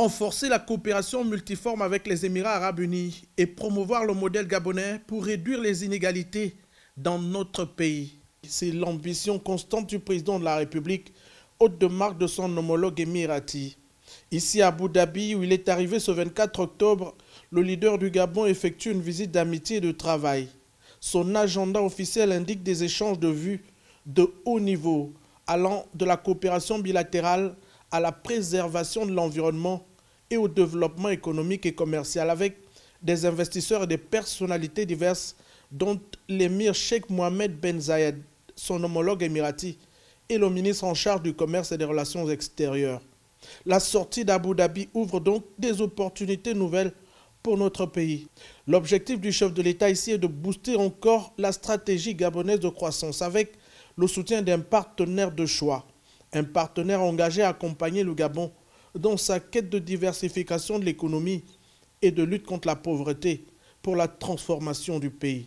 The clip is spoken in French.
renforcer la coopération multiforme avec les Émirats arabes unis et promouvoir le modèle gabonais pour réduire les inégalités dans notre pays. C'est l'ambition constante du président de la République, haute de marque de son homologue émirati. Ici à Abu Dhabi, où il est arrivé ce 24 octobre, le leader du Gabon effectue une visite d'amitié et de travail. Son agenda officiel indique des échanges de vues de haut niveau, allant de la coopération bilatérale à la préservation de l'environnement et au développement économique et commercial avec des investisseurs et des personnalités diverses dont l'émir Sheikh Mohamed Ben Zayed, son homologue émirati, et le ministre en charge du commerce et des relations extérieures. La sortie d'Abu Dhabi ouvre donc des opportunités nouvelles pour notre pays. L'objectif du chef de l'État ici est de booster encore la stratégie gabonaise de croissance avec le soutien d'un partenaire de choix un partenaire engagé à accompagner le Gabon dans sa quête de diversification de l'économie et de lutte contre la pauvreté pour la transformation du pays.